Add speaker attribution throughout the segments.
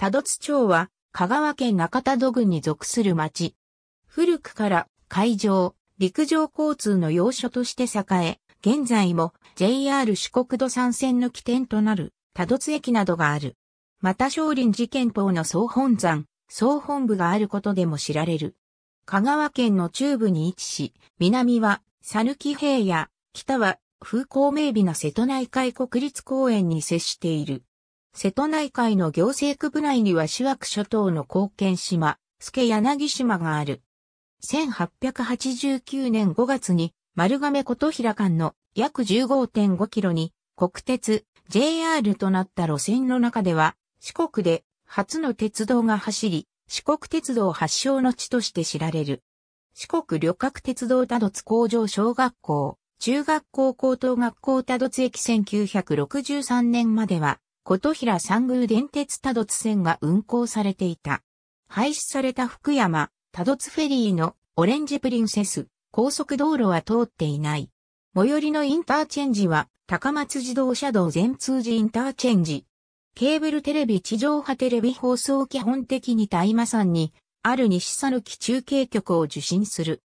Speaker 1: 多度津町は香川県中田土郡に属する町。古くから海上、陸上交通の要所として栄え、現在も JR 四国土山線の起点となる多度津駅などがある。また少林寺憲法の総本山、総本部があることでも知られる。香川県の中部に位置し、南は讃岐平野、北は風光明媚な瀬戸内海国立公園に接している。瀬戸内海の行政区部内にはシ枠諸島の貢献島、助柳島がある。1889年5月に丸亀琴平間の約15.5キロに国鉄 JR となった路線の中では四国で初の鉄道が走り四国鉄道発祥の地として知られる。四国旅客鉄道多度津工場小学校、中学校高等学校多度津駅1963年までは琴平三宮電鉄多度津線が運行されていた。廃止された福山、多度津フェリーのオレンジプリンセス、高速道路は通っていない。最寄りのインターチェンジは、高松自動車道全通寺インターチェンジ。ケーブルテレビ地上波テレビ放送基本的に大麻山に、ある西讃岐中継局を受信する。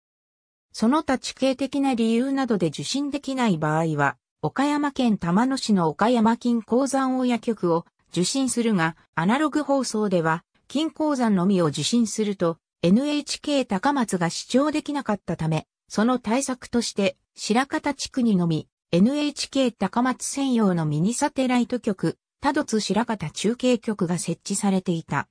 Speaker 1: その他地形的な理由などで受信できない場合は、岡山県玉野市の岡山金鉱山親局を受信するが、アナログ放送では、金鉱山のみを受信すると、NHK 高松が視聴できなかったため、その対策として、白方地区にのみ、NHK 高松専用のミニサテライト局、多度津白方中継局が設置されていた。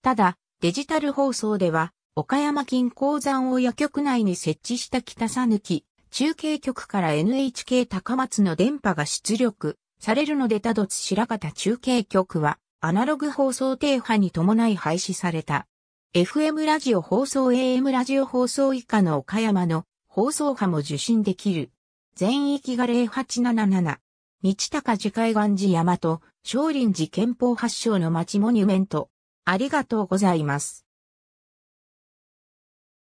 Speaker 1: ただ、デジタル放送では、岡山金鉱山親局内に設置した北さぬき、中継局から NHK 高松の電波が出力されるのでたど津白方中継局はアナログ放送停波に伴い廃止された。FM ラジオ放送 AM ラジオ放送以下の岡山の放送波も受信できる。全域が0877。道高寺海岸寺大和、少林寺憲法発祥の町モニュメント。ありがとうございます。